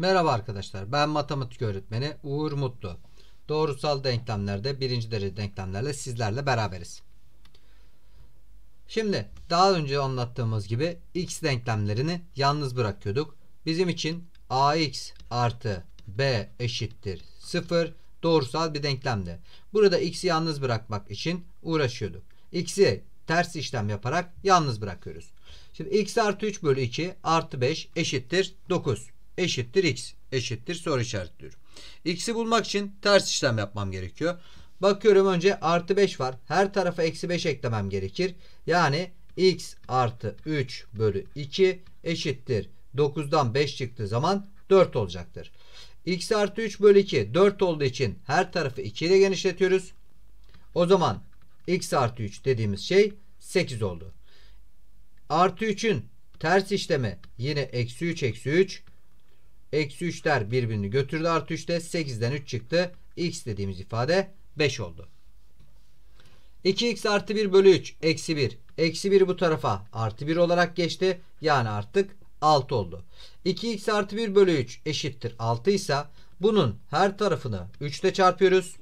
Merhaba arkadaşlar ben matematik öğretmeni Uğur Mutlu. Doğrusal denklemlerde birinci derece denklemlerle sizlerle beraberiz. Şimdi daha önce anlattığımız gibi x denklemlerini yalnız bırakıyorduk. Bizim için ax artı b eşittir 0 doğrusal bir denklemdi. Burada x'i yalnız bırakmak için uğraşıyorduk. x'i ters işlem yaparak yalnız bırakıyoruz. Şimdi x artı 3 bölü 2 artı 5 eşittir 9 eşittir x eşittir soru işareti işaretliyorum. X'i bulmak için ters işlem yapmam gerekiyor. Bakıyorum önce artı 5 var. Her tarafa eksi 5 eklemem gerekir. Yani x artı 3 bölü 2 eşittir. 9'dan 5 çıktığı zaman 4 olacaktır. x artı 3 bölü 2 4 olduğu için her tarafı 2 ile genişletiyoruz. O zaman x artı 3 dediğimiz şey 8 oldu. Artı 3'ün ters işlemi yine eksi 3 eksi 3 Eksi 3'ler birbirini götürdü. Artı 3'te 8'den 3 çıktı. X dediğimiz ifade 5 oldu. 2x artı 1 bölü 3 eksi 1. Eksi 1 bu tarafa artı 1 olarak geçti. Yani artık 6 oldu. 2x artı 1 bölü 3 eşittir 6 ise bunun her tarafını 3 ile çarpıyoruz.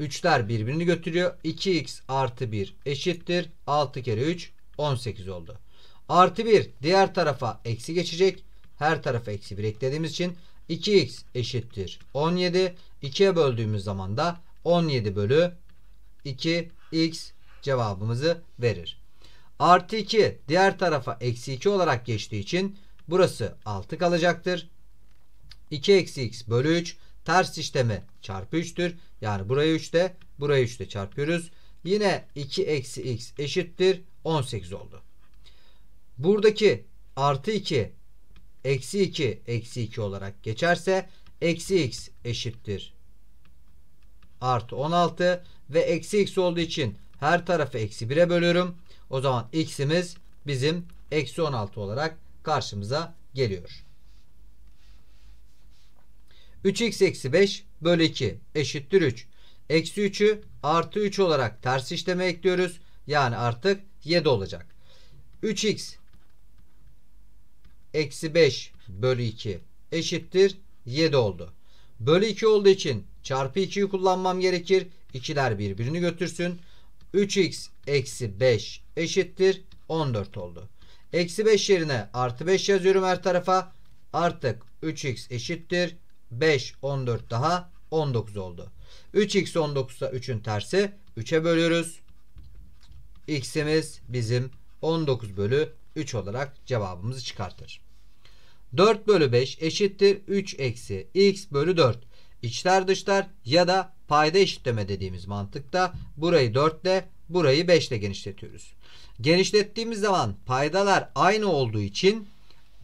3'ler birbirini götürüyor. 2x artı 1 eşittir. 6 kere 3 18 oldu. Artı 1 diğer tarafa eksi geçecek her tarafı eksi 1 eklediğimiz için 2x eşittir 17. 2'ye böldüğümüz zaman da 17 bölü 2x cevabımızı verir. Artı 2 diğer tarafa eksi 2 olarak geçtiği için burası 6 kalacaktır. 2 eksi x bölü 3 ters işlemi çarpı 3'tür. Yani burayı 3'te burayı 3'te çarpıyoruz. Yine 2 eksi x eşittir 18 oldu. Buradaki artı 2 eksi 2 eksi 2 olarak geçerse eksi x eşittir. Artı 16 ve eksi x olduğu için her tarafı eksi 1'e bölüyorum. O zaman x'imiz bizim eksi 16 olarak karşımıza geliyor. 3x eksi 5 bölü 2 eşittir 3. Eksi 3'ü artı 3 olarak ters işleme ekliyoruz. Yani artık 7 olacak. 3x eksi 5 bölü 2 eşittir 7 oldu. Bölü 2 olduğu için çarpı 2'yi kullanmam gerekir. İkiler birbirini götürsün. 3x eksi 5 eşittir 14 oldu. Eksi 5 yerine artı 5 yazıyorum her tarafa. Artık 3x eşittir 5 14 daha 19 oldu. 3x 19'sa 3'ün tersi 3'e bölüyoruz. x'imiz bizim 19 bölü 3 olarak cevabımızı çıkartır. 4 bölü 5 eşittir 3 eksi x bölü 4. İçler dışlar ya da payda eşitleme dediğimiz mantıkta burayı 4 ile burayı 5 ile genişletiyoruz. Genişlettiğimiz zaman paydalar aynı olduğu için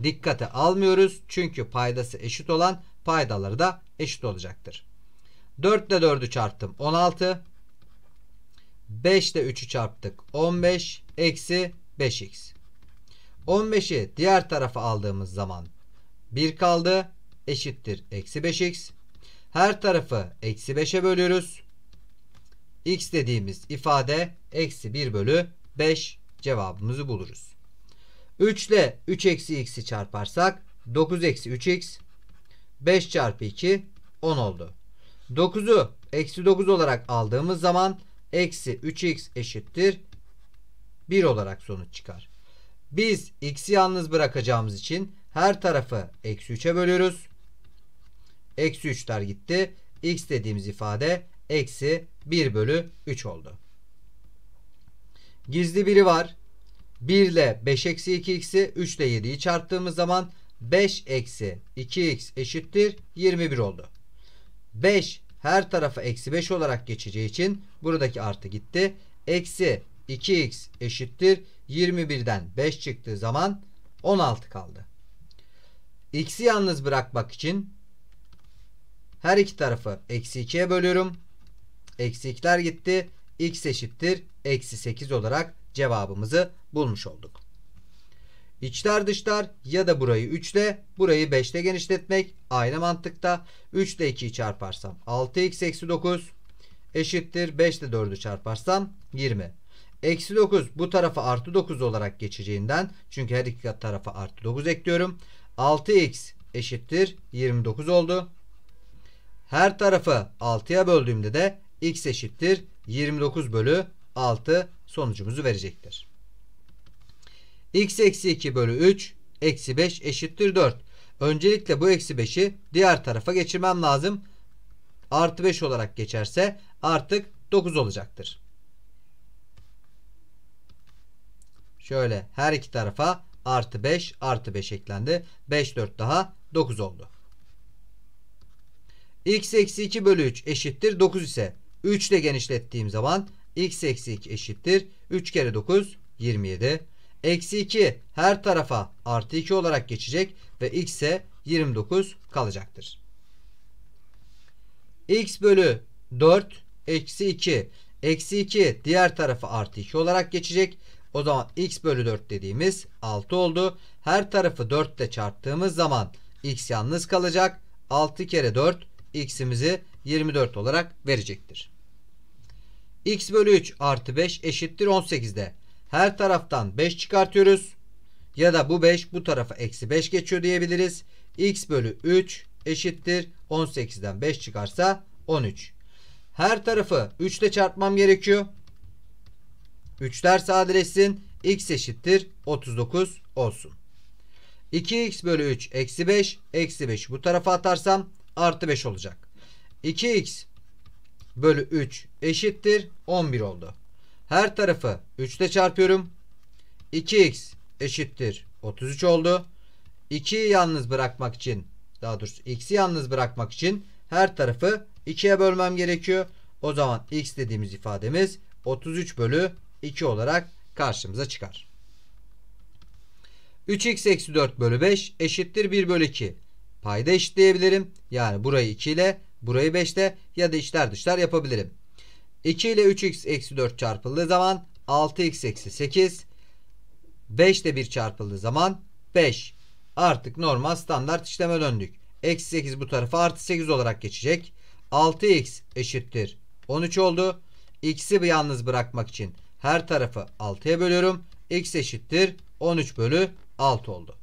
dikkate almıyoruz. Çünkü paydası eşit olan paydaları da eşit olacaktır. 4 ile 4'ü çarptım 16. 5 ile 3'ü çarptık 15 eksi 5x. 15'i diğer tarafa aldığımız zaman 1 kaldı. Eşittir. Eksi 5x. Her tarafı eksi 5'e bölüyoruz. x dediğimiz ifade eksi 1 bölü 5 cevabımızı buluruz. 3 ile 3 eksi x'i çarparsak 9 eksi 3x 5 çarpı 2 10 oldu. 9'u eksi 9 olarak aldığımız zaman eksi 3x eşittir 1 olarak sonuç çıkar. Biz x'i yalnız bırakacağımız için her tarafı eksi 3'e bölüyoruz. Eksi 3'ler gitti. x dediğimiz ifade eksi 1 bölü 3 oldu. Gizli biri var. 1 ile 5 eksi 2x'i 3 ile 7'yi çarptığımız zaman 5 eksi 2x eşittir 21 oldu. 5 her tarafa eksi 5 olarak geçeceği için buradaki artı gitti. Eksi 2x eşittir 21'den 5 çıktığı zaman 16 kaldı. X'i yalnız bırakmak için her iki tarafı eksi 2'ye bölüyorum. Eksi 2'ler gitti. X eşittir. Eksi 8 olarak cevabımızı bulmuş olduk. İçler dışlar ya da burayı 3 ile burayı 5 ile genişletmek aynı mantıkta. 3 ile 2'yi çarparsam 6x eksi 9 eşittir. 5 ile 4'ü çarparsam 20. Eksi 9 bu tarafa artı 9 olarak geçeceğinden çünkü her iki tarafa artı 9 ekliyorum. 6x eşittir 29 oldu. Her tarafı 6'ya böldüğümde de x eşittir 29 bölü 6 sonucumuzu verecektir. x eksi 2 bölü 3 eksi 5 eşittir 4. Öncelikle bu eksi 5'i diğer tarafa geçirmem lazım. Artı 5 olarak geçerse artık 9 olacaktır. Şöyle her iki tarafa artı 5 artı 5 eklendi. 5 4 daha 9 oldu. x eksi 2 bölü 3 eşittir 9 ise 3 ile genişlettiğim zaman x eksi 2 eşittir. 3 kere 9 27. Eksi 2 her tarafa artı 2 olarak geçecek ve x x'e 29 kalacaktır. x bölü 4 eksi 2 eksi 2 diğer tarafı artı 2 olarak geçecek o zaman x bölü 4 dediğimiz 6 oldu. Her tarafı 4 ile çarptığımız zaman x yalnız kalacak. 6 kere 4 x'imizi 24 olarak verecektir. x bölü 3 artı 5 eşittir 18'de. Her taraftan 5 çıkartıyoruz. Ya da bu 5 bu tarafa eksi 5 geçiyor diyebiliriz. x bölü 3 eşittir 18'den 5 çıkarsa 13. Her tarafı 3 ile çarpmam gerekiyor. 3'ler sadeleşsin. x eşittir 39 olsun. 2x bölü 3 eksi 5. Eksi 5 bu tarafa atarsam artı 5 olacak. 2x bölü 3 eşittir 11 oldu. Her tarafı 3 ile çarpıyorum. 2x eşittir 33 oldu. 2'yi yalnız bırakmak için daha doğrusu x'i yalnız bırakmak için her tarafı 2'ye bölmem gerekiyor. O zaman x dediğimiz ifademiz 33 bölü 2 olarak karşımıza çıkar. 3x eksi 4 bölü 5 eşittir 1 bölü 2. Payda eşitleyebilirim. Yani burayı 2 ile burayı 5 ile ya da içler dışlar yapabilirim. 2 ile 3x eksi 4 çarpıldığı zaman 6x eksi 8. 5 ile 1 çarpıldığı zaman 5. Artık normal standart işleme döndük. Eksi 8 bu tarafa artı 8 olarak geçecek. 6x eşittir 13 oldu. X'i yalnız bırakmak için her tarafı 6'ya bölüyorum. X eşittir 13 bölü 6 oldu.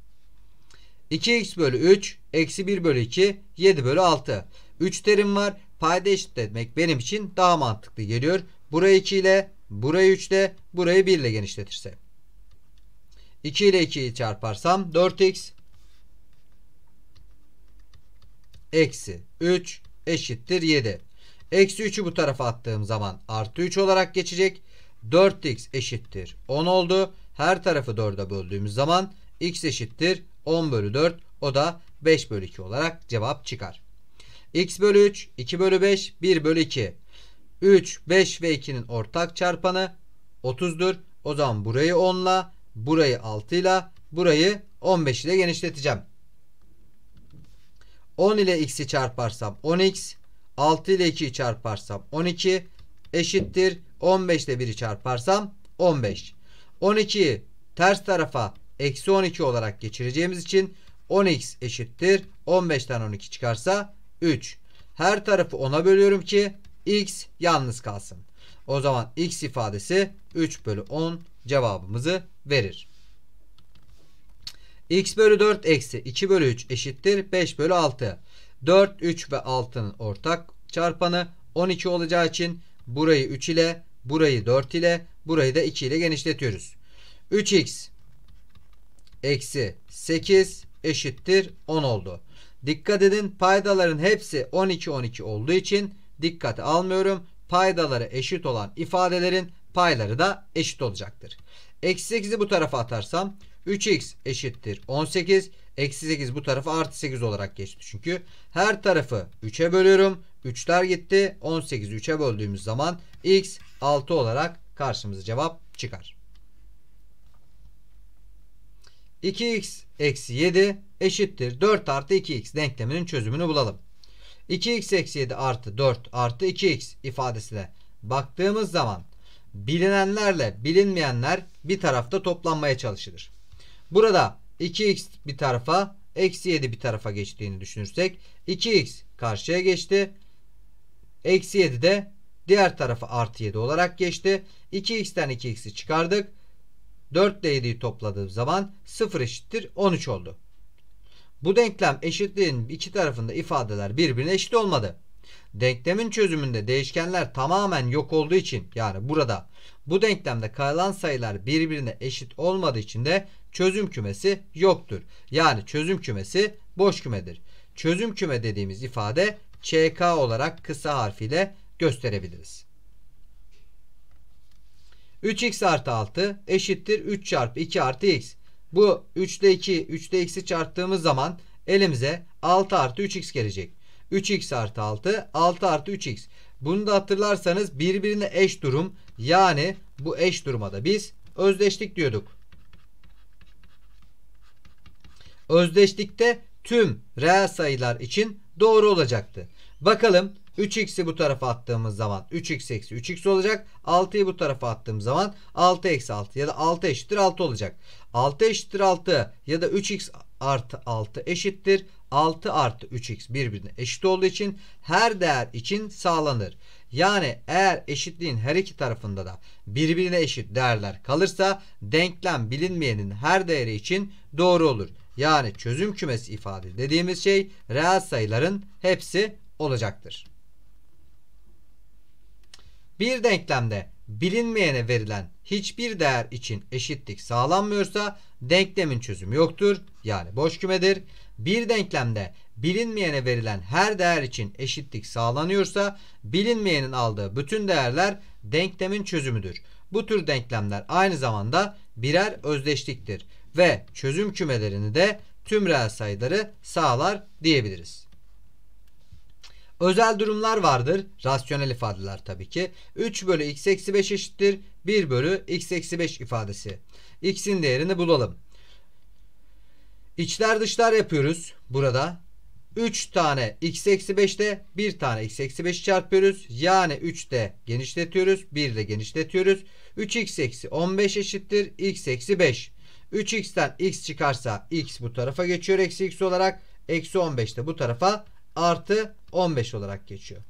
2x bölü 3 eksi 1 bölü 2 7 bölü 6. 3 terim var. Payda eşitlemek benim için daha mantıklı geliyor. Burayı 2 ile burayı 3 ile burayı 1 ile genişletirse. 2 ile 2'yi çarparsam 4x eksi 3 eşittir 7. Eksi 3'ü bu tarafa attığım zaman artı 3 olarak geçecek. 4x eşittir 10 oldu. Her tarafı 4'e böldüğümüz zaman x eşittir 10 bölü 4 o da 5 bölü 2 olarak cevap çıkar. x bölü 3 2 bölü 5 1 bölü 2 3 5 ve 2'nin ortak çarpanı 30'dur. O zaman burayı 10 ile burayı 6 ile burayı 15 ile genişleteceğim. 10 ile x'i çarparsam 10x 6 ile 2'yi çarparsam 12 eşittir 15 ile 1'i çarparsam 15. 12'yi ters tarafa eksi 12 olarak geçireceğimiz için 10x eşittir. 15'ten 12 çıkarsa 3. Her tarafı 10'a bölüyorum ki x yalnız kalsın. O zaman x ifadesi 3 bölü 10 cevabımızı verir. x bölü 4 eksi 2 bölü 3 eşittir 5 bölü 6. 4, 3 ve 6'nın ortak çarpanı 12 olacağı için burayı 3 ile Burayı 4 ile burayı da 2 ile genişletiyoruz. 3x eksi 8 eşittir 10 oldu. Dikkat edin paydaların hepsi 12 12 olduğu için dikkate almıyorum. Paydaları eşit olan ifadelerin payları da eşit olacaktır. Eksi 8'i bu tarafa atarsam 3x eşittir 18. Eksi 8 bu tarafa artı 8 olarak geçti çünkü. Her tarafı 3'e bölüyorum. 3'ler gitti. 18'i 3'e böldüğümüz zaman x 6 olarak karşımıza cevap çıkar. 2x eksi 7 eşittir 4 artı 2x denkleminin çözümünü bulalım. 2x eksi 7 artı 4 artı 2x ifadesine baktığımız zaman bilinenlerle bilinmeyenler bir tarafta toplanmaya çalışılır. Burada 2x bir tarafa eksi 7 bir tarafa geçtiğini düşünürsek 2x karşıya geçti. Eksi 7 de diğer tarafı artı 7 olarak geçti. 2x'ten 2x'i çıkardık. 4 ile 7'yi topladığım zaman 0 eşittir 13 oldu. Bu denklem eşitliğin iki tarafında ifadeler birbirine eşit olmadı. Denklemin çözümünde değişkenler tamamen yok olduğu için yani burada bu denklemde kalan sayılar birbirine eşit olmadığı için de çözüm kümesi yoktur. Yani çözüm kümesi boş kümedir. Çözüm küme dediğimiz ifade ÇK olarak kısa harfiyle gösterebiliriz. 3x artı 6 eşittir 3 çarpı 2 artı x. Bu 3 ile 2, 3 ile x'i çarptığımız zaman elimize 6 artı 3x gelecek. 3x artı 6, 6 artı 3x. Bunu da hatırlarsanız birbirine eş durum yani bu eş duruma da biz özdeşlik diyorduk. Özdeşlikte tüm reel sayılar için doğru olacaktı. Bakalım 3x'i bu tarafa attığımız zaman 3x eksi 3x olacak. 6'yı bu tarafa attığım zaman 6 eksi 6 ya da 6 eşittir 6 olacak. 6 eşittir 6 ya da 3x artı 6 eşittir. 6 artı 3x birbirine eşit olduğu için her değer için sağlanır. Yani eğer eşitliğin her iki tarafında da birbirine eşit değerler kalırsa denklem bilinmeyenin her değeri için doğru olur. Yani çözüm kümesi ifade dediğimiz şey reel sayıların hepsi olacaktır. Bir denklemde bilinmeyene verilen hiçbir değer için eşitlik sağlanmıyorsa denklemin çözümü yoktur. Yani boş kümedir. Bir denklemde bilinmeyene verilen her değer için eşitlik sağlanıyorsa bilinmeyenin aldığı bütün değerler denklemin çözümüdür. Bu tür denklemler aynı zamanda birer özdeşliktir ve çözüm kümelerini de tüm reel sayıları sağlar diyebiliriz. Özel durumlar vardır. Rasyonel ifadeler tabii ki. 3 bölü x eksi 5 eşittir. 1 bölü x eksi 5 ifadesi. x'in değerini bulalım. İçler dışlar yapıyoruz burada. 3 tane x eksi 5'te 1 tane x eksi 5 çarpıyoruz. Yani 3'te genişletiyoruz. 1 de genişletiyoruz. 3x eksi 15 eşittir. x eksi 5. 3x'ten x çıkarsa x bu tarafa geçiyor. Eksi x olarak. Eksi 15 de bu tarafa artı 15 olarak geçiyor.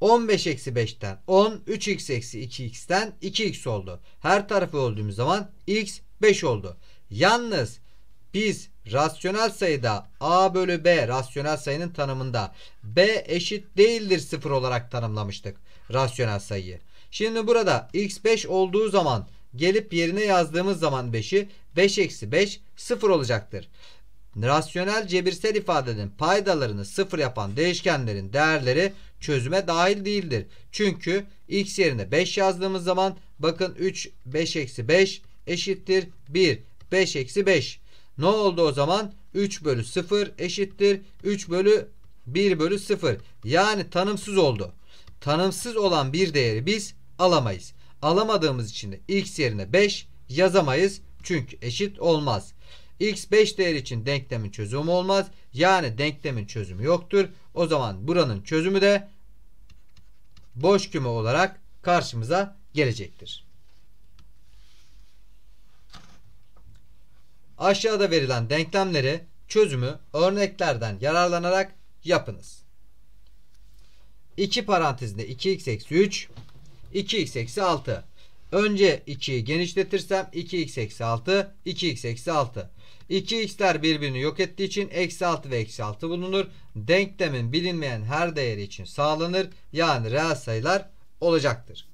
15 eksi 5'ten 10 3x eksi 2x'ten 2x oldu. Her tarafı olduğumuz zaman x 5 oldu. Yalnız biz rasyonel sayıda a bölü b rasyonel sayının tanımında b eşit değildir 0 olarak tanımlamıştık rasyonel sayıyı. Şimdi burada x 5 olduğu zaman gelip yerine yazdığımız zaman 5'i 5 eksi 5 0 olacaktır. Rasyonel cebirsel ifadenin paydalarını sıfır yapan değişkenlerin değerleri çözüme dahil değildir. Çünkü x yerine 5 yazdığımız zaman bakın 3 5 eksi 5 eşittir 1 5 eksi 5. Ne oldu o zaman? 3 bölü 0 eşittir 3 bölü 1 bölü 0. Yani tanımsız oldu. Tanımsız olan bir değeri biz alamayız. Alamadığımız için de x yerine 5 yazamayız. Çünkü eşit olmaz x 5 değer için denklemin çözümü olmaz. Yani denklemin çözümü yoktur. O zaman buranın çözümü de boş küme olarak karşımıza gelecektir. Aşağıda verilen denklemleri çözümü örneklerden yararlanarak yapınız. 2 parantezinde 2x eksi 3 2x eksi 6 Önce 2'yi genişletirsem 2x eksi 6 2x eksi 6 2x'ler birbirini yok ettiği için eksi 6 ve eksi 6 bulunur. Denklemin bilinmeyen her değeri için sağlanır. Yani reel sayılar olacaktır.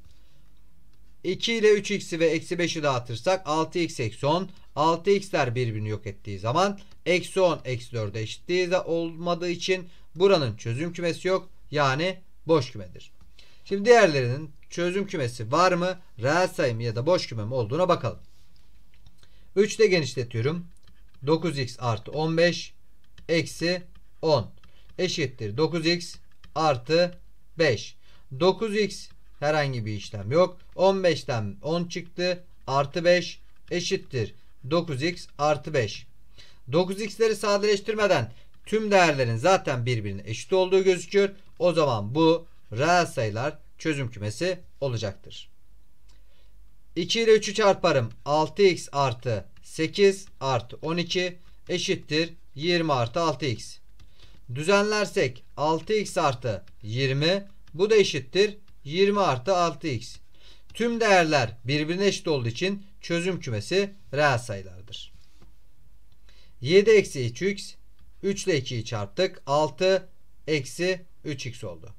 2 ile 3x'i ve eksi 5'i dağıtırsak 6x eksi 10. 6x'ler birbirini yok ettiği zaman eksi 10 eksi 4 eşitliği de olmadığı için buranın çözüm kümesi yok. Yani boş kümedir. Şimdi diğerlerinin çözüm kümesi var mı? Reel sayım ya da boş küme mi olduğuna bakalım. 3'te genişletiyorum. 9x artı 15 eksi 10 eşittir 9x artı 5. 9x herhangi bir işlem yok. 15'ten 10 çıktı. Artı 5 eşittir 9x artı 5. 9x'leri sadeleştirmeden tüm değerlerin zaten birbirine eşit olduğu gözüküyor. O zaman bu reel sayılar çözüm kümesi olacaktır. 2 ile 3'ü çarparım. 6x artı 8 artı 12 eşittir 20 artı 6x. Düzenlersek 6x artı 20 bu da eşittir 20 artı 6x. Tüm değerler birbirine eşit olduğu için çözüm kümesi reel sayılardır. 7 eksi 3x 3 ile 2'yi çarptık. 6 eksi 3x oldu.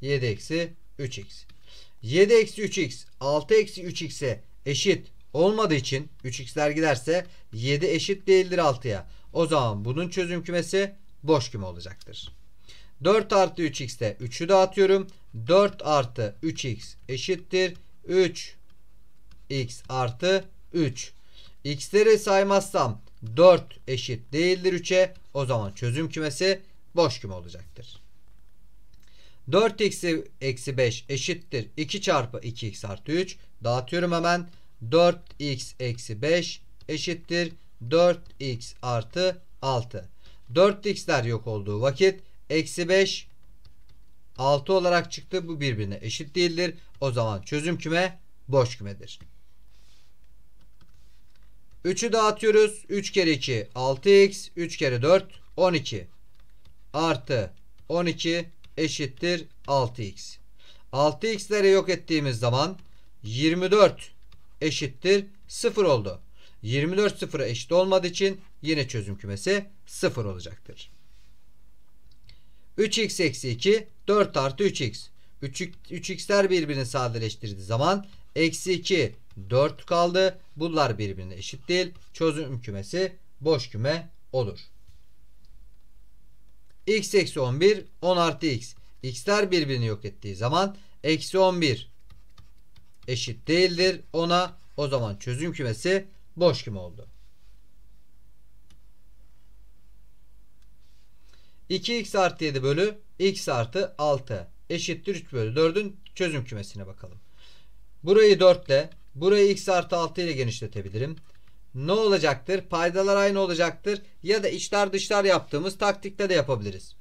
7 eksi 3x. 7 eksi 3x 6 eksi 3x'e eşit olmadığı için 3x'ler giderse 7 eşit değildir 6'ya. O zaman bunun çözüm kümesi boş küme olacaktır. 4 artı 3x'te 3'ü dağıtıyorum. 4 artı 3x eşittir 3x artı 3. x'leri saymazsam 4 eşit değildir 3'e. O zaman çözüm kümesi boş küme olacaktır. 4 eksi, eksi 5 eşittir 2 çarpı 2x artı 3. Dağıtıyorum hemen. 4x eksi 5 eşittir 4x artı 6. 4x'ler yok olduğu vakit eksi 5 6 olarak çıktı. Bu birbirine eşit değildir. O zaman çözüm küme boş kümedir. 3'ü dağıtıyoruz. 3 kere 2 6x 3 kere 4 12 artı 12 eşittir 6x. 6x'leri yok ettiğimiz zaman 24 eşittir 0 oldu. 24 sıfıra eşit olmadığı için yine çözüm kümesi 0 olacaktır. 3x eksi 2 4 artı 3x. 3x'ler birbirini sadeleştirdiği zaman eksi 2 4 kaldı. Bunlar birbirine eşit değil. Çözüm kümesi boş küme olur x eksi 11 10 artı x. x'ler birbirini yok ettiği zaman eksi 11 eşit değildir. Ona o zaman çözüm kümesi boş küme oldu. 2x artı 7 bölü x artı 6 eşittir 3 bölü 4'ün çözüm kümesine bakalım. Burayı 4 ile burayı x artı 6 ile genişletebilirim ne olacaktır? Paydalar aynı olacaktır. Ya da içler dışlar yaptığımız taktikte de yapabiliriz.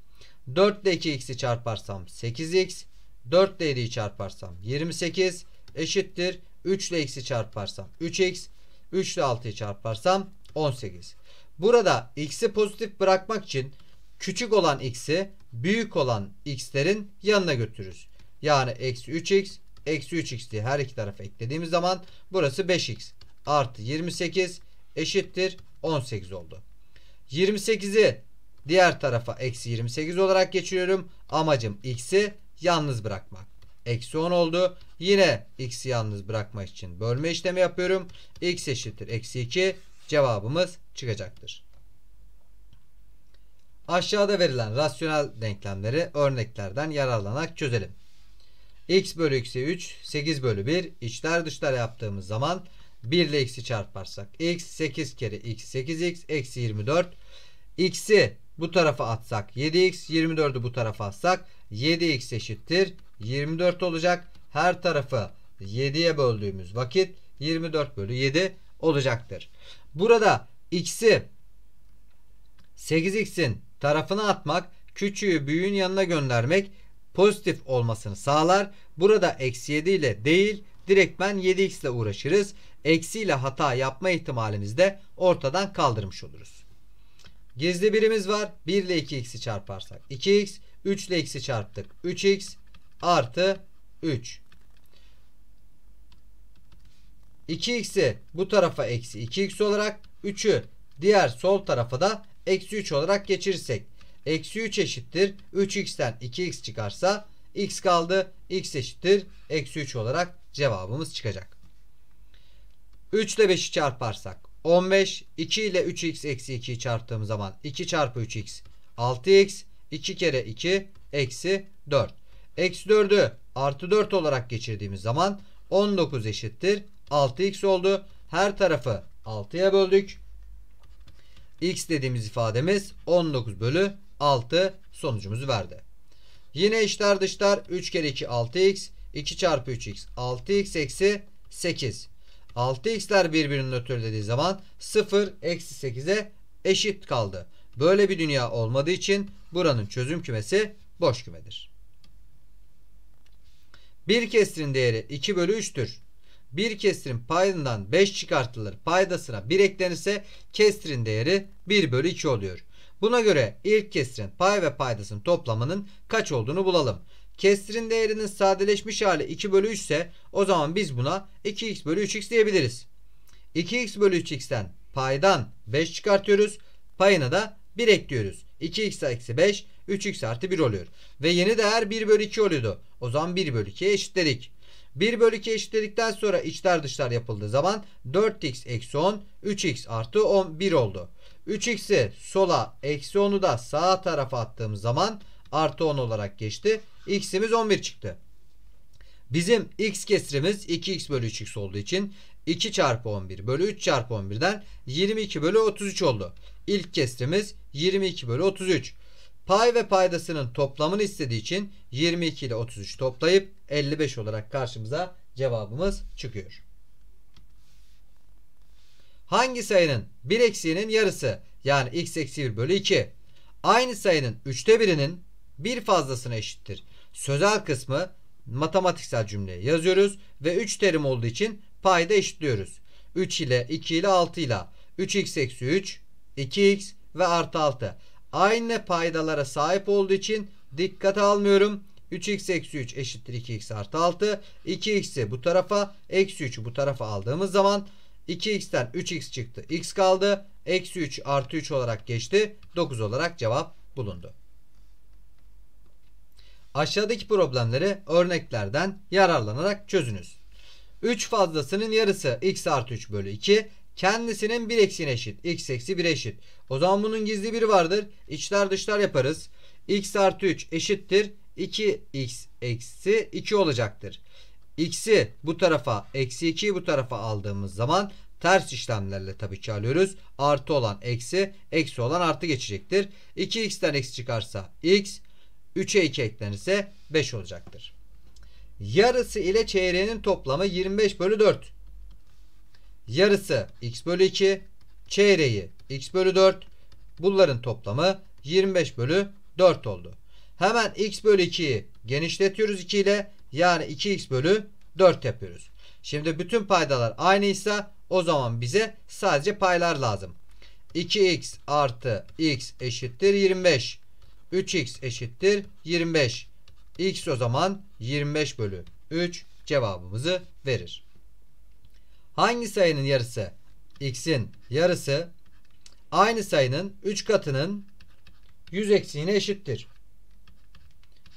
4 ile 2x'i çarparsam 8x. 4 ile 7'yi çarparsam 28 eşittir. 3 ile x'i çarparsam 3x. 3 ile 6'yı çarparsam 18. Burada x'i pozitif bırakmak için küçük olan x'i büyük olan x'lerin yanına götürürüz. Yani eksi 3x eksi 3x diye her iki tarafa eklediğimiz zaman burası 5x artı 28 eşittir 18 oldu. 28'i diğer tarafa eksi 28 olarak geçiriyorum. Amacım x'i yalnız bırakmak. Eksi 10 oldu. Yine x'i yalnız bırakmak için bölme işlemi yapıyorum. x eşittir eksi 2 cevabımız çıkacaktır. Aşağıda verilen rasyonel denklemleri örneklerden yararlanarak çözelim. x bölü x'e 3, 8 bölü 1 içler dışlar yaptığımız zaman 1 ile x'i çarparsak x 8 kere x 8x eksi 24 x'i bu tarafa atsak 7x 24'ü bu tarafa atsak 7x eşittir 24 olacak. Her tarafı 7'ye böldüğümüz vakit 24 bölü 7 olacaktır. Burada x'i 8x'in tarafına atmak küçüğü büyüğün yanına göndermek pozitif olmasını sağlar. Burada eksi 7 ile değil direkt ben 7x ile uğraşırız. Eksiyle hata yapma ihtimalimizi de ortadan kaldırmış oluruz. Gizli birimiz var. 1 ile 2x'i çarparsak 2x. 3 ile x'i çarptık. 3x artı 3. 2x'i bu tarafa eksi 2x olarak 3'ü diğer sol tarafa da eksi 3 olarak geçirirsek eksi 3 eşittir 3x'ten 2x çıkarsa x kaldı x eşittir eksi 3 olarak cevabımız çıkacak. 3 ile 5'i çarparsak 15 2 ile 3x eksi 2'yi çarptığım zaman 2 çarpı 3x 6x 2 kere 2 eksi 4. Eksi 4'ü artı 4 olarak geçirdiğimiz zaman 19 eşittir 6x oldu. Her tarafı 6'ya böldük. x dediğimiz ifademiz 19 bölü 6 sonucumuzu verdi. Yine içler dışlar 3 kere 2 6x 2 çarpı 3x. 6x eksi 8. 6x'ler birbirinin nötrlediği zaman 0 eksi 8'e eşit kaldı. Böyle bir dünya olmadığı için buranın çözüm kümesi boş kümedir. Bir kesirin değeri 2 bölü 3'tür. Bir kesirin payından 5 çıkartılır. Paydasına 1 eklenirse kesirin değeri 1 bölü 2 oluyor. Buna göre ilk kesirin pay ve paydasının toplamının kaç olduğunu bulalım. Kestirin değerinin sadeleşmiş hali 2 bölü 3 ise o zaman biz buna 2x bölü 3x diyebiliriz. 2x bölü 3x'ten paydan 5 çıkartıyoruz. Payına da 1 ekliyoruz. 2x eksi 5 3x artı 1 oluyor. Ve yeni değer 1 bölü 2 oluyordu. O zaman 1 bölü 2'ye eşitledik. 1 bölü 2 eşitledikten sonra içler dışlar yapıldığı zaman 4x eksi 10 3x artı 11 oldu. 3x'i sola eksi 10'u da sağ tarafa attığımız zaman artı 10 olarak geçti x'imiz 11 çıktı. Bizim x kesrimiz 2x bölü 3x olduğu için 2 çarpı 11 bölü 3 çarpı 11'den 22 bölü 33 oldu. İlk kesrimiz 22 bölü 33. Pay ve paydasının toplamını istediği için 22 ile 33 toplayıp 55 olarak karşımıza cevabımız çıkıyor. Hangi sayının 1 eksiğinin yarısı yani x eksi 1 bölü 2 aynı sayının 3'te 1'inin bir fazlasına eşittir sözel kısmı matematiksel cümleye yazıyoruz ve 3 terim olduğu için payda eşitliyoruz. 3 ile 2 ile 6 ile 3x eksi 3 2x ve artı 6 aynı paydalara sahip olduğu için dikkate almıyorum. 3x eksi 3 eşittir 2x artı 6. 2x'i bu tarafa eksi 3'ü bu tarafa aldığımız zaman 2x'ten 3x çıktı. x kaldı. Eksi 3 artı 3 olarak geçti. 9 olarak cevap bulundu. Aşağıdaki problemleri örneklerden yararlanarak çözünüz. 3 fazlasının yarısı x artı 3 bölü 2 kendisinin 1 eksine eşit. x eksi 1 eşit. O zaman bunun gizli biri vardır. İçler dışlar yaparız. x artı 3 eşittir. 2x eksi 2 olacaktır. x'i bu tarafa eksi 2'yi bu tarafa aldığımız zaman ters işlemlerle tabii ki alıyoruz. Artı olan eksi eksi olan artı geçecektir. 2x'ten eksi çıkarsa x 3'e 2 eklenirse 5 olacaktır. Yarısı ile çeyreğinin toplamı 25 bölü 4. Yarısı x bölü 2. Çeyreği x bölü 4. Bunların toplamı 25 bölü 4 oldu. Hemen x bölü 2'yi genişletiyoruz 2 ile. Yani 2x bölü 4 yapıyoruz. Şimdi bütün paydalar aynıysa o zaman bize sadece paylar lazım. 2x artı x eşittir 25. 3x eşittir 25. x o zaman 25 bölü 3 cevabımızı verir. Hangi sayının yarısı x'in yarısı aynı sayının 3 katının 100 eksiğine eşittir.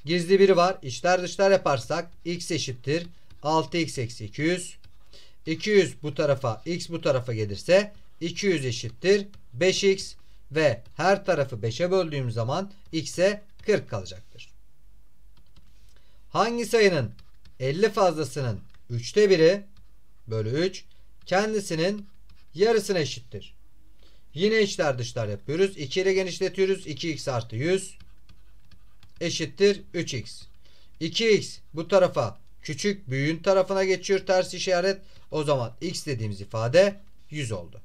Gizli biri var. İçler dışlar yaparsak x eşittir. 6x eksi 200. 200 bu tarafa x bu tarafa gelirse 200 eşittir. 5x ve her tarafı 5'e böldüğüm zaman x'e 40 kalacaktır. Hangi sayının 50 fazlasının 3'te 1'i bölü 3 kendisinin yarısına eşittir. Yine içler dışlar yapıyoruz. 2 ile genişletiyoruz. 2x artı 100 eşittir 3x. 2x bu tarafa küçük büyüğün tarafına geçiyor ters işaret. O zaman x dediğimiz ifade 100 oldu.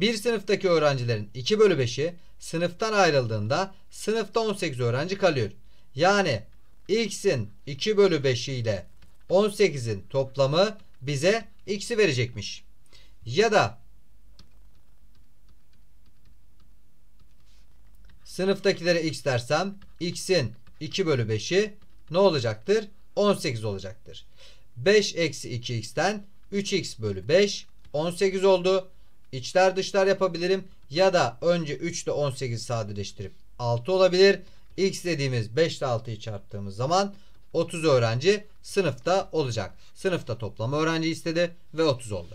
Bir sınıftaki öğrencilerin 2 bölü 5'i sınıftan ayrıldığında sınıfta 18 öğrenci kalıyor. Yani x'in 2 bölü 5'i ile 18'in toplamı bize x'i verecekmiş. Ya da sınıftakilere x dersem x'in 2 bölü 5'i ne olacaktır? 18 olacaktır. 5 eksi 2x'ten 3x bölü 5 18 oldu içler dışlar yapabilirim ya da önce 3 ile 18 sadeleştirip 6 olabilir. X dediğimiz 5 ile 6'yı çarptığımız zaman 30 öğrenci sınıfta olacak. Sınıfta toplam öğrenci istedi ve 30 oldu.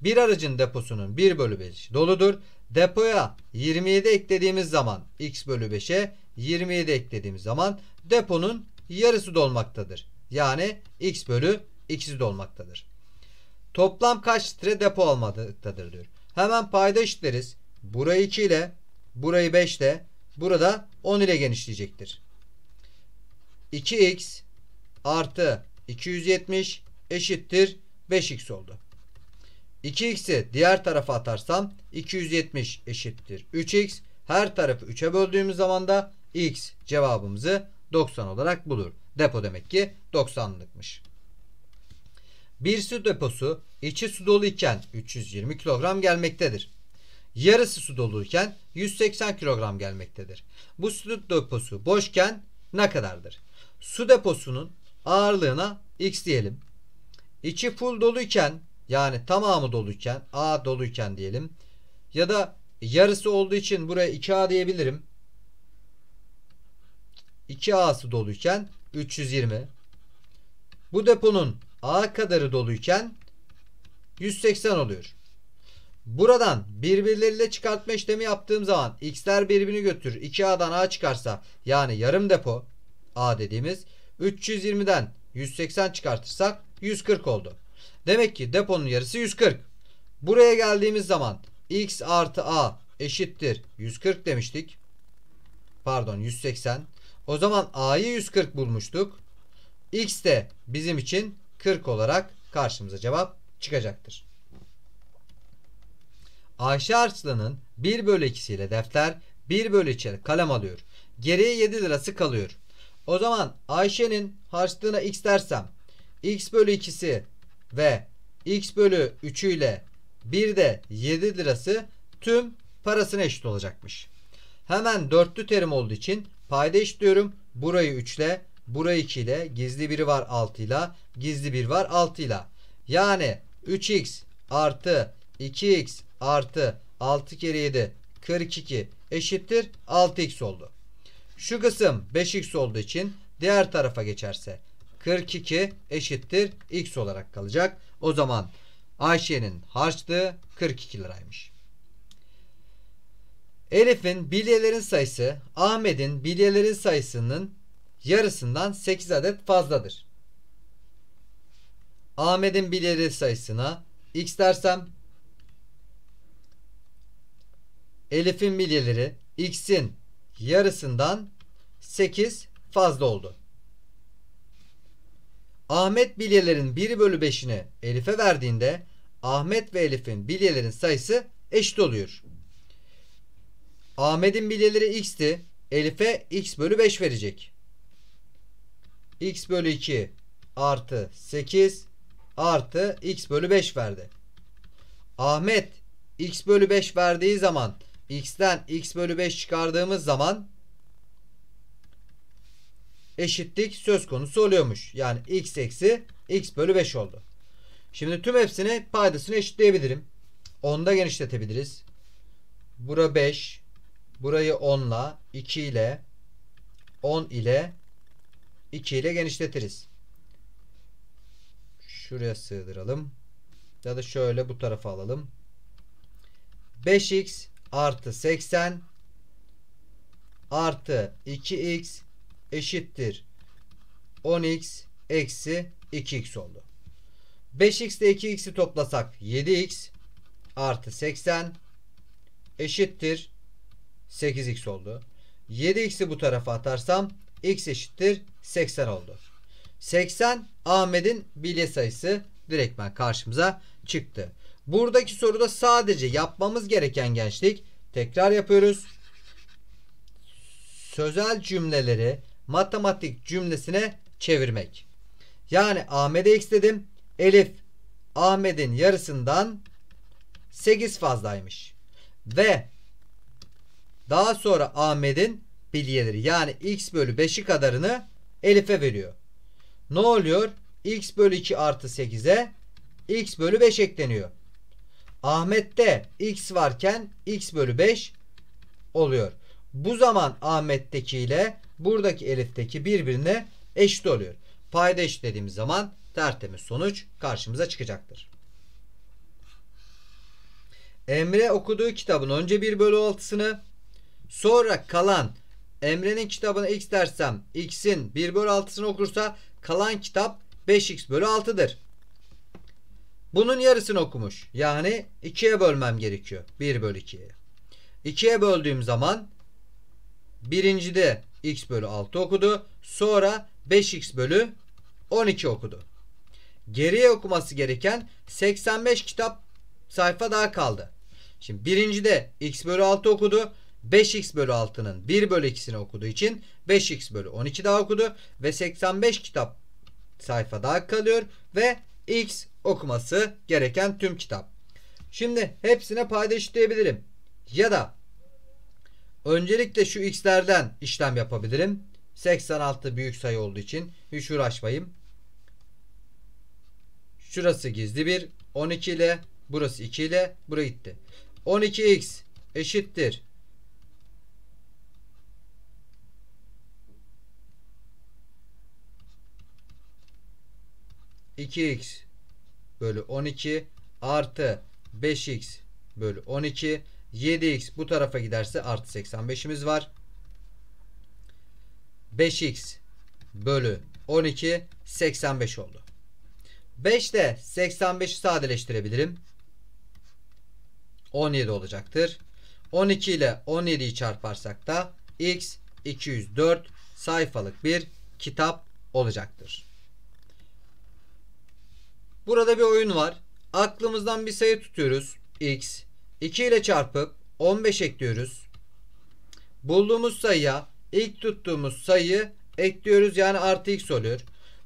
Bir aracın deposunun 1 bölü 5 doludur. Depoya 27 eklediğimiz zaman x bölü 5'e 27 eklediğimiz zaman deponun yarısı dolmaktadır. Yani x bölü x'i dolmaktadır. Toplam kaç litre depo almaktadır diyor. Hemen payda eşitleriz. Burayı 2 ile burayı 5 ile burada 10 ile genişleyecektir. 2x artı 270 eşittir 5x oldu. 2x'i diğer tarafa atarsam 270 eşittir 3x. Her tarafı 3'e böldüğümüz zaman da x cevabımızı 90 olarak bulur. Depo demek ki 90'lıkmış. Bir su deposu içi su dolu iken 320 kilogram gelmektedir. Yarısı su doluyken 180 kilogram gelmektedir. Bu su deposu boşken ne kadardır? Su deposunun ağırlığına x diyelim. İçi full doluyken yani tamamı doluyken A doluyken diyelim. Ya da yarısı olduğu için buraya 2A diyebilirim. 2A'sı doluyken 320. Bu deponun A kadarı doluyken 180 oluyor. Buradan birbirleriyle çıkartma işlemi yaptığım zaman x'ler birbirini götürür. 2A'dan A çıkarsa yani yarım depo A dediğimiz 320'den 180 çıkartırsak 140 oldu. Demek ki deponun yarısı 140. Buraya geldiğimiz zaman x artı A eşittir 140 demiştik. Pardon 180. O zaman A'yı 140 bulmuştuk. X de bizim için 40 olarak karşımıza cevap çıkacaktır. Ayşe Arslan'ın 1 bölü 2'si ile defter 1 bölü 2 kalem alıyor. Geriye 7 lirası kalıyor. O zaman Ayşe'nin harçlığına x dersem x bölü 2'si ve x bölü 3'ü ile bir de 7 lirası tüm parasına eşit olacakmış. Hemen dörtlü terim olduğu için payda eşitliyorum. Burayı 3 ile Bura 2 ile gizli biri var 6 ile gizli bir var 6 ile. Yani 3x artı 2x artı 6 kere 7 42 eşittir 6x oldu. Şu kısım 5x olduğu için diğer tarafa geçerse 42 eşittir x olarak kalacak. O zaman Ayşe'nin harçlığı 42 liraymış. Elif'in bilyelerin sayısı Ahmet'in bilyelerin sayısının yarısından 8 adet fazladır. Ahmet'in bileri sayısına x dersem Elif'in bilyeleri x'in yarısından 8 fazla oldu. Ahmet bilyelerin 1 bölü 5'ini Elif'e verdiğinde Ahmet ve Elif'in bilyelerin sayısı eşit oluyor. Ahmet'in bilyeleri x'ti. Elif'e x bölü 5 verecek x bölü 2 artı 8 artı x bölü 5 verdi. Ahmet x bölü 5 verdiği zaman x'ten x bölü 5 çıkardığımız zaman eşitlik söz konusu oluyormuş. Yani x eksi x bölü 5 oldu. Şimdi tüm hepsini paydasını eşitleyebilirim. 10'da genişletebiliriz. Bura 5. Burayı 10'la 2 ile 10 ile 2 ile genişletiriz. Şuraya sığdıralım. Ya da şöyle bu tarafa alalım. 5x artı 80 artı 2x eşittir 10x eksi 2x oldu. 5x ile 2x'i toplasak 7x artı 80 eşittir 8x oldu. 7x'i bu tarafa atarsam x eşittir 80 oldu. 80 Ahmet'in bilye sayısı direktmen karşımıza çıktı. Buradaki soruda sadece yapmamız gereken gençlik tekrar yapıyoruz. Sözel cümleleri matematik cümlesine çevirmek. Yani Ahmet'e x Elif Ahmet'in yarısından 8 fazlaymış. Ve daha sonra Ahmet'in bilyeleri yani x bölü 5'i kadarını Elif'e veriyor. Ne oluyor? X bölü 2 artı 8'e X bölü 5 ekleniyor. Ahmet'te X varken X bölü 5 oluyor. Bu zaman Ahmet'teki ile buradaki Elif'teki birbirine eşit oluyor. Payda eşitlediğimiz zaman tertemiz sonuç karşımıza çıkacaktır. Emre okuduğu kitabın önce 1 bölü 6'sını sonra kalan Emre'nin kitabını x dersem x'in 1 bölü 6'sını okursa kalan kitap 5x bölü 6'dır. Bunun yarısını okumuş. Yani 2'ye bölmem gerekiyor. 1 bölü 2'ye. 2'ye böldüğüm zaman birincide x bölü 6 okudu. Sonra 5x bölü 12 okudu. Geriye okuması gereken 85 kitap sayfa daha kaldı. Şimdi birincide x bölü 6 okudu. 5x bölü 6'nın 1 bölü 2'sini okuduğu için 5x bölü 12 daha okudu. Ve 85 kitap sayfa daha kalıyor. Ve x okuması gereken tüm kitap. Şimdi hepsine payda Ya da öncelikle şu x'lerden işlem yapabilirim. 86 büyük sayı olduğu için hiç uğraşmayayım. Şurası gizli bir. 12 ile burası 2 ile buraya gitti. 12x eşittir. 2x bölü 12 artı 5x bölü 12 7x bu tarafa giderse artı 85'imiz var. 5x bölü 12 85 oldu. 5 de 85'i sadeleştirebilirim. 17 olacaktır. 12 ile 17'yi çarparsak da x 204 sayfalık bir kitap olacaktır. Burada bir oyun var. Aklımızdan bir sayı tutuyoruz. X. 2 ile çarpıp 15 ekliyoruz. Bulduğumuz sayıya ilk tuttuğumuz sayı ekliyoruz. Yani artı x oluyor.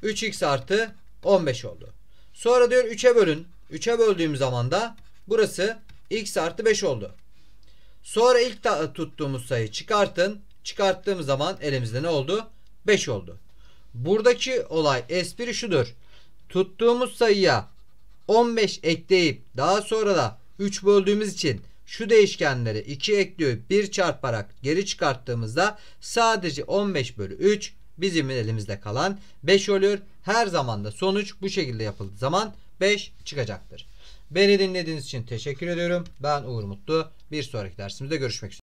3x artı 15 oldu. Sonra diyor 3'e bölün. 3'e böldüğüm zaman da burası x artı 5 oldu. Sonra ilk tuttuğumuz sayı çıkartın. Çıkarttığımız zaman elimizde ne oldu? 5 oldu. Buradaki olay espri şudur tuttuğumuz sayıya 15 ekleyip daha sonra da 3 böldüğümüz için şu değişkenleri 2 ekleyip 1 çarparak geri çıkarttığımızda sadece 15 bölü 3 bizim elimizde kalan 5 oluyor. Her zaman da sonuç bu şekilde yapıldığı zaman 5 çıkacaktır. Beni dinlediğiniz için teşekkür ediyorum. Ben Uğur Mutlu. Bir sonraki dersimizde görüşmek üzere.